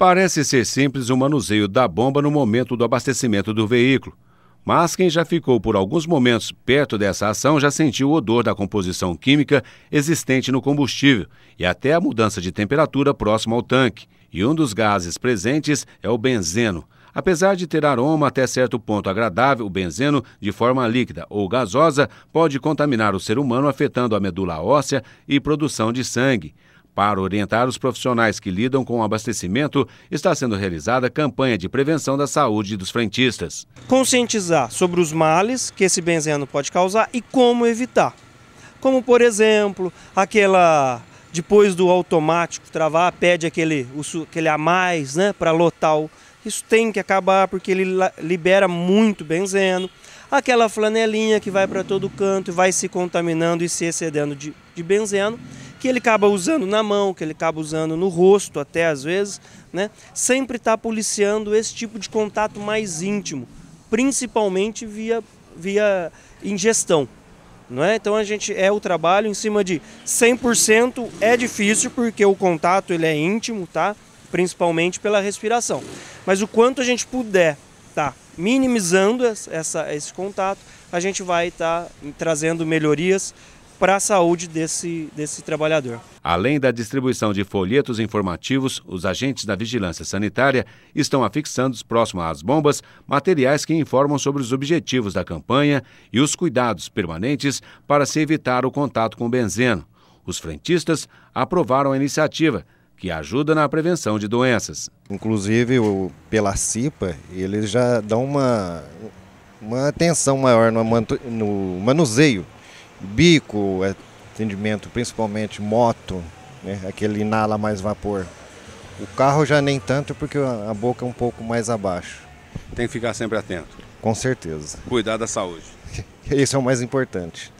Parece ser simples o manuseio da bomba no momento do abastecimento do veículo, mas quem já ficou por alguns momentos perto dessa ação já sentiu o odor da composição química existente no combustível e até a mudança de temperatura próxima ao tanque. E um dos gases presentes é o benzeno. Apesar de ter aroma até certo ponto agradável, o benzeno, de forma líquida ou gasosa, pode contaminar o ser humano, afetando a medula óssea e produção de sangue. Para orientar os profissionais que lidam com o abastecimento, está sendo realizada campanha de prevenção da saúde dos frentistas. Conscientizar sobre os males que esse benzeno pode causar e como evitar. Como, por exemplo, aquela depois do automático travar, pede aquele, aquele a mais né, para lotar. O, isso tem que acabar porque ele libera muito benzeno. Aquela flanelinha que vai para todo canto e vai se contaminando e se excedendo de, de benzeno que ele acaba usando na mão, que ele acaba usando no rosto até às vezes, né? Sempre está policiando esse tipo de contato mais íntimo, principalmente via, via ingestão. Não é? Então a gente é o trabalho em cima de 100% é difícil porque o contato ele é íntimo, tá? Principalmente pela respiração. Mas o quanto a gente puder, tá? Minimizando essa, esse contato, a gente vai estar tá trazendo melhorias para a saúde desse, desse trabalhador. Além da distribuição de folhetos informativos, os agentes da vigilância sanitária estão afixando próximo às bombas materiais que informam sobre os objetivos da campanha e os cuidados permanentes para se evitar o contato com benzeno. Os frentistas aprovaram a iniciativa, que ajuda na prevenção de doenças. Inclusive, pela CIPA, eles já dão uma, uma atenção maior no manuseio bico, atendimento principalmente moto, né? aquele inala mais vapor. O carro já nem tanto porque a boca é um pouco mais abaixo. Tem que ficar sempre atento. Com certeza. Cuidar da saúde. Isso é o mais importante.